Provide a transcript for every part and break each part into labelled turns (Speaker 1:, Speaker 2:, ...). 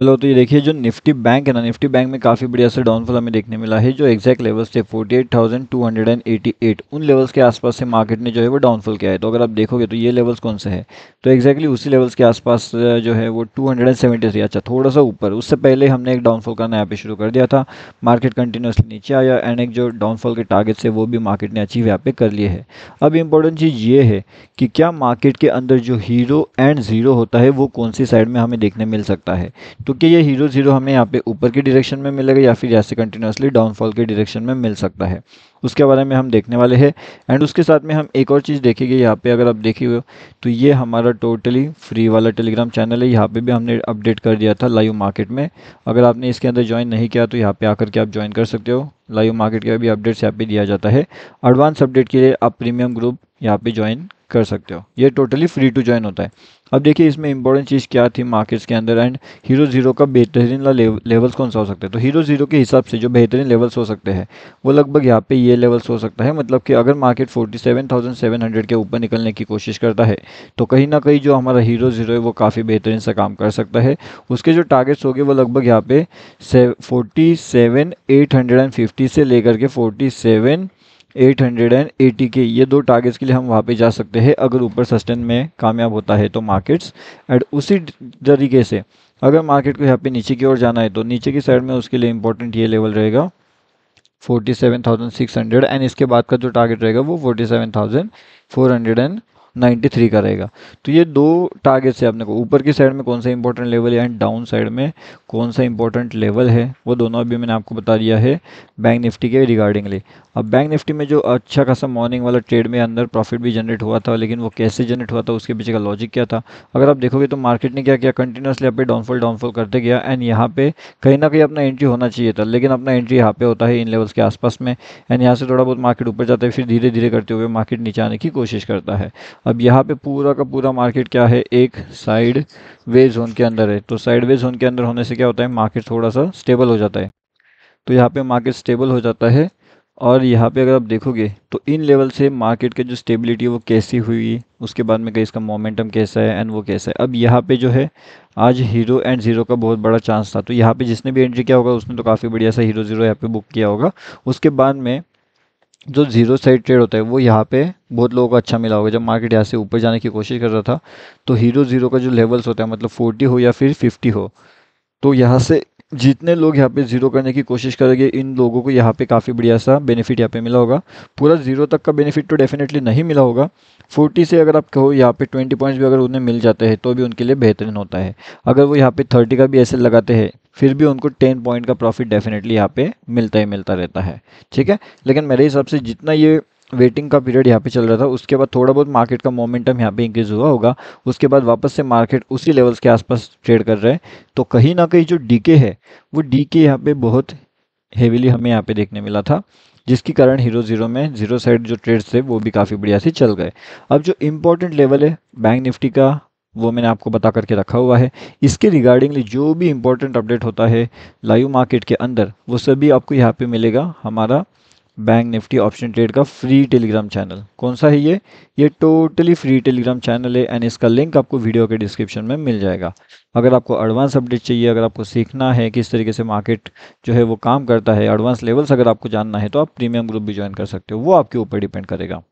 Speaker 1: hello तो ये देखिए जो निफ्टी बैंक है ना निफ्टी बैंक में काफ़ी बढ़िया से डाउनफॉल हमें देखने मिला है जो एग्जैक्ट लेवल्स थे 48,288 उन लेवल्स के आसपास से मार्केट ने जो है वो डाउनफॉल किया है तो अगर आप देखोगे तो ये लेवल्स कौन से है तो एक्जैक्टली उसी लेवल्स के आसपास जो है वो टू अच्छा थोड़ा सा ऊपर उससे पहले हमने एक डाउनफॉल का नया पे शुरू कर दिया था मार्केट कंटिन्यूसली नीचे आया एंड एक जो डाउनफॉल के टारगेट है वो भी मार्केट ने अचीव यहाँ पे कर लिए है अब इंपॉर्टेंट चीज़ ये है कि क्या मार्केट के अंदर जो हीरो एंड ज़ीरो होता है वो कौन सी साइड में हमें देखने मिल सकता है तो क्या ये हीरो ज़ीरो हमें यहाँ पे ऊपर की डायरेक्शन में मिलेगा या फिर ऐसे कंटिन्यूसली डाउनफॉल के डायरेक्शन में मिल सकता है उसके बारे में हम देखने वाले हैं एंड उसके साथ में हम एक और चीज़ देखेंगे यहाँ पे अगर आप देखे हो तो ये हमारा टोटली फ्री वाला टेलीग्राम चैनल है यहाँ पे भी हमने अपडेट कर दिया था लाइव मार्केट में अगर आपने इसके अंदर ज्वाइन नहीं किया तो यहाँ पे आकर के आप ज्वाइन कर सकते हो लाइव मार्केट का भी अपडेट्स यहाँ पर दिया जाता है एडवांस अपडेट के लिए आप प्रीमियम ग्रुप यहाँ पर ज्वाइन कर सकते हो ये टोटली फ्री टू ज्वाइन होता है अब देखिए इसमें इंपॉर्टेंट चीज़ क्या थी मार्केट्स के अंदर एंड हीरो ज़ीरो का बेहतरीन लेवल्स कौन सा हो सकता है तो हीरो ज़ीरो के हिसाब से जो बेहतरीन लेवल्स हो सकते हैं वो लगभग यहाँ पे ये लेवल्स हो सकता है मतलब कि अगर मार्केट 47,700 के ऊपर निकलने की कोशिश करता है तो कहीं ना कहीं जो हमारा हीरो ज़ीरो है वो काफ़ी बेहतरीन सा काम कर सकता है उसके जो टारगेट्स हो वो लगभग यहाँ पे फोर्टी से लेकर के फोर्टी सेवन 880 के ये दो टारगेट्स के लिए हम वहाँ पे जा सकते हैं अगर ऊपर सस्टेन में कामयाब होता है तो मार्केट्स एंड उसी तरीके से अगर मार्केट को यहाँ पे नीचे की ओर जाना है तो नीचे की साइड में उसके लिए इम्पोर्टेंट ये लेवल रहेगा 47,600 एंड इसके बाद का जो टारगेट रहेगा वो 47,400 एंड नाइन्टी थ्री का रहेगा तो ये दो टारगेट्स है अपने को ऊपर की साइड में कौन सा इंपॉर्टेंट लेवल है एंड डाउन साइड में कौन सा इंपॉर्टेंट लेवल है वो दोनों अभी मैंने आपको बता दिया है बैंक निफ्टी के रिगार्डिंगली अब बैंक निफ्टी में जो अच्छा खासा मॉर्निंग वाला ट्रेड में अंदर प्रॉफिट भी जनरेट हुआ था लेकिन वो कैसे जनरेट हुआ था उसके पीछे का लॉजिक क्या था अगर आप देखोगे तो मार्केट ने क्या किया कंटिन्यूसली यहाँ पे डाउनफॉल डाउनफॉल करते गया एंड यहाँ पे कहीं ना कहीं अपना एंट्री होना चाहिए था लेकिन अपना एंट्री यहाँ पे होता है इन लेवल्स के आसपास में एंड यहाँ से थोड़ा बहुत मार्केट ऊपर जाता है फिर धीरे धीरे करते हुए मार्केट नीचे आने की कोशिश करता है अब यहाँ पे पूरा का पूरा मार्केट क्या है एक साइड वे जोन के अंदर है तो साइड वे जोन के अंदर होने से क्या होता है मार्केट थोड़ा सा स्टेबल हो जाता है तो यहाँ पे मार्केट स्टेबल हो जाता है और यहाँ पे अगर आप देखोगे तो इन लेवल से मार्केट के जो स्टेबिलिटी है वो कैसी हुई उसके बाद में कहीं इसका मोमेंटम कैसा है एंड वो कैसा है अब यहाँ पे जो है आज हीरो एंड ज़ीरो का बहुत बड़ा चांस था तो यहाँ पे जिसने भी एंट्री किया होगा उसने तो काफ़ी बढ़िया सा हीरो ज़ीरो यहाँ पे बुक किया होगा उसके बाद में जो ज़ीरो साइड ट्रेड होता है वो यहाँ पे बहुत लोगों को अच्छा मिला होगा जब मार्केट यहाँ से ऊपर जाने की कोशिश कर रहा था तो हीरो ज़ीरो का जो लेवल्स होता है मतलब फोर्टी हो या फिर फिफ्टी हो तो यहाँ से जितने लोग यहाँ पे ज़ीरो करने की कोशिश करेंगे इन लोगों को यहाँ पे काफ़ी बढ़िया सा बेनिफिट यहाँ पे मिला होगा पूरा ज़ीरो तक का बेनिफिट तो डेफिनेटली नहीं मिला होगा फोर्टी से अगर आप कहो यहाँ पे ट्वेंटी पॉइंट्स भी अगर उन्हें मिल जाते हैं तो भी उनके लिए बेहतरीन होता है अगर वो यहाँ पे थर्टी का भी ऐसे लगाते हैं फिर भी उनको टेन पॉइंट का प्रॉफिट डेफिनेटली यहाँ पे मिलता ही मिलता रहता है ठीक है लेकिन मेरे हिसाब से जितना ये वेटिंग का पीरियड यहाँ पे चल रहा था उसके बाद थोड़ा बहुत मार्केट का मोमेंटम यहाँ पे इंक्रीज हुआ होगा उसके बाद वापस से मार्केट उसी लेवल्स के आसपास ट्रेड कर रहे हैं तो कहीं ना कहीं जो डीके है वो डीके यहाँ पे बहुत हेवीली हमें यहाँ पे देखने मिला था जिसके कारण हीरो ज़ीरो में ज़ीरो साइड जो ट्रेड्स थे वो भी काफ़ी बढ़िया से चल गए अब जो इम्पोर्टेंट लेवल है बैंक निफ्टी का वो मैंने आपको बता करके रखा हुआ है इसके रिगार्डिंगली जो भी इम्पोर्टेंट अपडेट होता है लाइव मार्केट के अंदर वो सभी आपको यहाँ पर मिलेगा हमारा बैंक निफ्टी ऑप्शन ट्रेड का फ्री टेलीग्राम चैनल कौन सा है ये ये टोटली फ्री टेलीग्राम चैनल है एंड इसका लिंक आपको वीडियो के डिस्क्रिप्शन में मिल जाएगा अगर आपको एडवांस अपडेट चाहिए अगर आपको सीखना है किस तरीके से मार्केट जो है वो काम करता है एडवांस लेवल्स अगर आपको जानना है तो आप प्रीमियम ग्रुप भी ज्वाइन कर सकते हो वो आपके ऊपर डिपेंड करेगा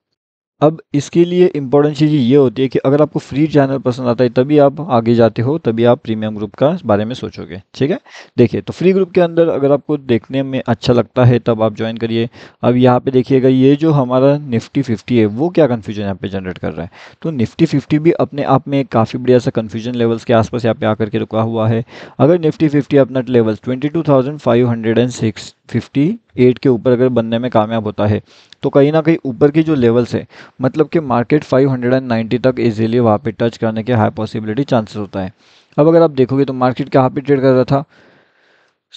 Speaker 1: अब इसके लिए इंपॉर्टेंट चीज़ ये होती है कि अगर आपको फ्री चैनल पसंद आता है तभी आप आगे जाते हो तभी आप प्रीमियम ग्रुप का बारे में सोचोगे ठीक है देखिए तो फ्री ग्रुप के अंदर अगर आपको देखने में अच्छा लगता है तब आप ज्वाइन करिए अब यहाँ पे देखिएगा ये जो हमारा निफ्टी फिफ्टी है वो क्या कन्फ्यूजन यहाँ पर जनरेट कर रहा है तो निफ्टी फिफ्टी भी अपने आप में काफ़ी बढ़िया सा कन्फ्यूजन लेवल्स के आसपास यहाँ पे आकर के रुका हुआ है अगर निफ्टी फिफ्टी अपना levels twenty two thousand five hundred and six fifty eight के ऊपर अगर बनने में कामयाब होता है तो कहीं ना कहीं ऊपर की जो लेवल्स है मतलब कि मार्केट 590 तक इजीली वहाँ पे टच करने के हाई पॉसिबिलिटी चांसेस होता है अब अगर आप देखोगे तो मार्केट कहाँ पे ट्रेड कर रहा था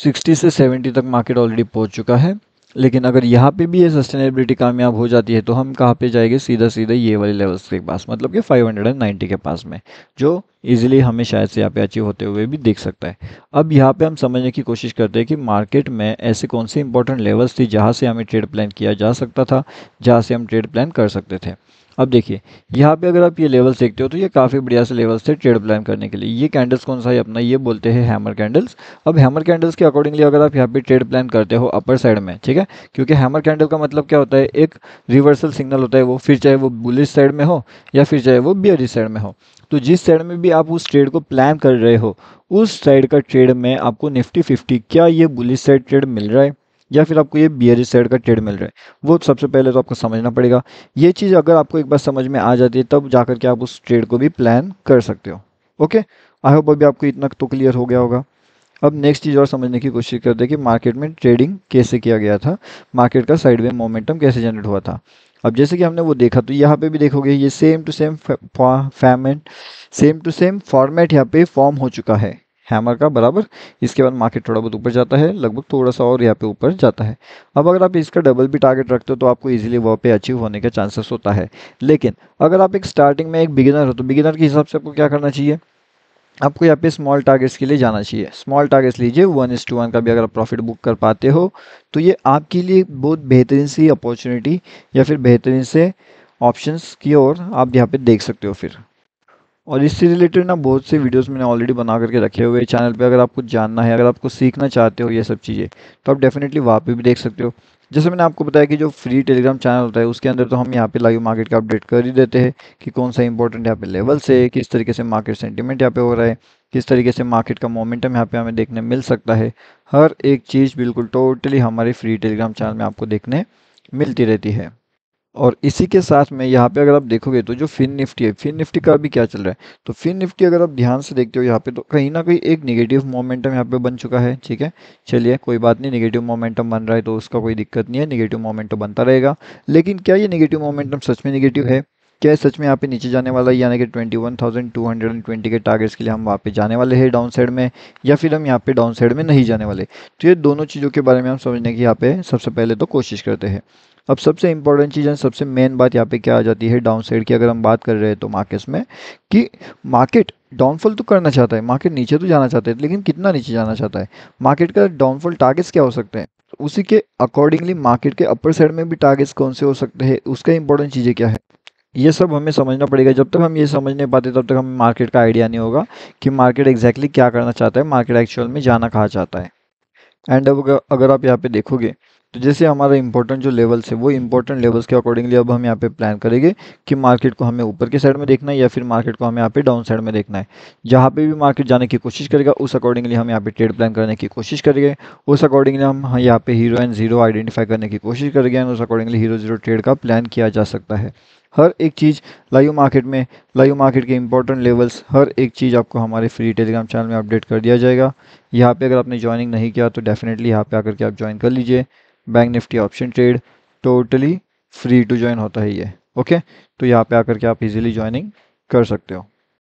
Speaker 1: 60 से 70 तक मार्केट ऑलरेडी पहुँच चुका है लेकिन अगर यहाँ पे भी ये सस्टेनेबिलिटी कामयाब हो जाती है तो हम कहाँ पे जाएंगे सीधा सीधा ये वाले लेवल्स के पास मतलब कि 590 के पास में जो ईजिली हमें शायद से यहाँ पे अचीव होते हुए भी देख सकता है अब यहाँ पे हम समझने की कोशिश करते हैं कि मार्केट में ऐसे कौन से इंपॉर्टेंट लेवल्स थी जहाँ से हमें ट्रेड प्लान किया जा सकता था जहाँ से हम ट्रेड प्लान कर सकते थे अब देखिए यहाँ पे अगर आप ये लेवल्स देखते हो तो ये काफ़ी बढ़िया से लेवल्स थे ट्रेड प्लान करने के लिए ये कैंडल्स कौन सा है अपना ये बोलते हैं हैमर कैंडल्स अब हैमर कैंडल्स के अकॉर्डिंगली अगर आप यहाँ पे ट्रेड प्लान करते हो अपर साइड में ठीक है क्योंकि हैमर कैंडल का मतलब क्या होता है एक रिवर्सल सिग्नल होता है वो फिर चाहे वो बुलिस साइड में हो या फिर चाहे वो बियरिस साइड में हो तो जिस साइड में भी आप उस ट्रेड को प्लान कर रहे हो उस साइड का ट्रेड में आपको निफ्टी फिफ्टी क्या ये बुलिस साइड ट्रेड मिल रहा है या फिर आपको ये बी साइड का ट्रेड मिल रहा है वो सबसे पहले तो आपको समझना पड़ेगा ये चीज़ अगर आपको एक बार समझ में आ जाती है तब जाकर के आप उस ट्रेड को भी प्लान कर सकते हो ओके आई होप अभी आपको इतना तो क्लियर हो गया होगा अब नेक्स्ट चीज़ और समझने की कोशिश करते हैं कि मार्केट में ट्रेडिंग कैसे किया गया था मार्केट का साइडवे मोमेंटम कैसे जनरेट हुआ था अब जैसे कि हमने वो देखा तो यहाँ पे भी देखोगे ये सेम टू सेम फैमेंट सेम टू सेम फॉर्मेट यहाँ पे फॉर्म हो चुका है हैमर का बराबर इसके बाद मार्केट थोड़ा बहुत ऊपर जाता है लगभग थोड़ा सा और यहाँ पे ऊपर जाता है अब अगर आप इसका डबल भी टारगेट रखते हो तो आपको इजीली वहाँ पे अचीव होने का चांसेस होता है लेकिन अगर आप एक स्टार्टिंग में एक बिगिनर हो तो बिगिनर के हिसाब से आपको क्या करना चाहिए आपको यहाँ पे स्मॉल टारगेट्स के लिए जाना चाहिए स्मॉल टारगेट्स लीजिए वन इस टू वन का भी अगर आप प्रॉफिट बुक कर पाते हो तो ये आपके लिए बहुत बेहतरीन सी अपॉर्चुनिटी या फिर बेहतरीन से ऑप्शंस की ओर आप यहाँ पे देख सकते हो फिर और इससे रिलेटेड ना बहुत से वीडियोस मैंने ऑलरेडी बना करके रखे हुए चैनल पे अगर आपको जानना है अगर आपको सीखना चाहते हो ये सब चीज़ें तो आप डेफिनेटली वहाँ पे भी देख सकते हो जैसे मैंने आपको बताया कि जो फ्री टेलीग्राम चैनल होता है उसके अंदर तो हम यहाँ पे लाइव मार्केट का अपडेट कर ही देते हैं कि कौन सा इंपॉर्टेंट यहाँ पे लेवल से किस तरीके से मार्केट सेंटीमेंट यहाँ पे हो रहा है किस तरीके से मार्केट का मोमेंटम यहाँ पे हमें देखने मिल सकता है हर एक चीज़ बिल्कुल टोटली हमारे फ्री टेलीग्राम चैनल में आपको देखने मिलती रहती है और इसी के साथ में यहाँ पे अगर आप देखोगे तो जो फिन निफ्टी है फिन निफ्टी का भी क्या चल रहा है तो फिन निफ्टी अगर आप ध्यान से देखते हो यहाँ पे तो कहीं ना कहीं एक निगेटिव मोमेंटम यहाँ पे बन चुका है ठीक है चलिए कोई बात नहीं निगेटिव मोमेंटम बन रहा है तो उसका कोई दिक्कत नहीं है निगेटिव मोमेंटम बनता रहेगा लेकिन क्या ये निगेटिव मोमेंटम सच में निगेटिव है क्या सच में यहाँ पे नीचे जाने वाला है यानी कि 21,220 के टारगेट्स के लिए हम वहाँ पे जाने वाले हैं डाउन साइड में या फिर हम यहाँ पे डाउन साइड में नहीं जाने वाले तो ये दोनों चीज़ों के बारे में हम समझने की यहाँ पे सबसे पहले तो कोशिश करते हैं अब सबसे इंपॉर्टेंट चीज़ है सबसे मेन बात यहाँ पे क्या आ जाती है डाउन साइड की अगर हम बात कर रहे हैं तो मार्केट्स में कि मार्केट डाउनफॉल तो करना चाहता है मार्केट नीचे तो जाना चाहता है लेकिन कितना नीचे जाना चाहता है मार्केट का डाउनफॉल टारगेट्स क्या हो सकते हैं उसी के अकॉर्डिंगली मार्केट के अपर साइड में भी टारगेट्स कौन से हो सकते हैं उसका इंपॉर्टेंट चीज़ें क्या है ये सब हमें समझना पड़ेगा जब तक हम ये समझ नहीं पाते तब तक हमें मार्केट का आइडिया नहीं होगा कि मार्केट एग्जैक्टली exactly क्या करना चाहता है मार्केट एक्चुअल में जाना कहाँ चाहता है एंड अब अगर आप यहाँ पे देखोगे तो जैसे हमारा इंपॉर्टेंट जो लेवल्स है वो इंपॉर्टेंट लेवल्स के अकॉर्डिंगली अब हम यहाँ पे प्लान करेंगे कि मार्केट को हमें ऊपर के साइड में देखना है या फिर मार्केट को हमें यहाँ पे डाउन साइड में देखना है जहाँ पे भी मार्केट जाने की कोशिश करेगा उस अकॉर्डिंगली हम यहाँ पे ट्रेड प्लान करने की कोशिश करेंगे उस अकॉर्डिंगली हम यहाँ पे हीरो एंड जीरो आइडेंटिफाई करने की कोशिश करेंगे एंड उस अकॉर्डिंगली हीरो जीरो ट्रेड का प्लान किया जा सकता है हर एक चीज़ लाइव मार्केट में लाइव मार्केट के इंपॉर्टेंट लेवल्स हर एक चीज़ आपको हमारे फ्री टेलीग्राम चैनल में अपडेट कर दिया जाएगा यहाँ पे अगर आपने ज्वाइनिंग नहीं किया तो डेफिनेटली यहाँ पे आकर के आप ज्वाइन कर लीजिए bank Nifty option trade totally free to join होता है ये ओके तो यहाँ पे आकर के आप इजीली ज्वाइनिंग कर सकते हो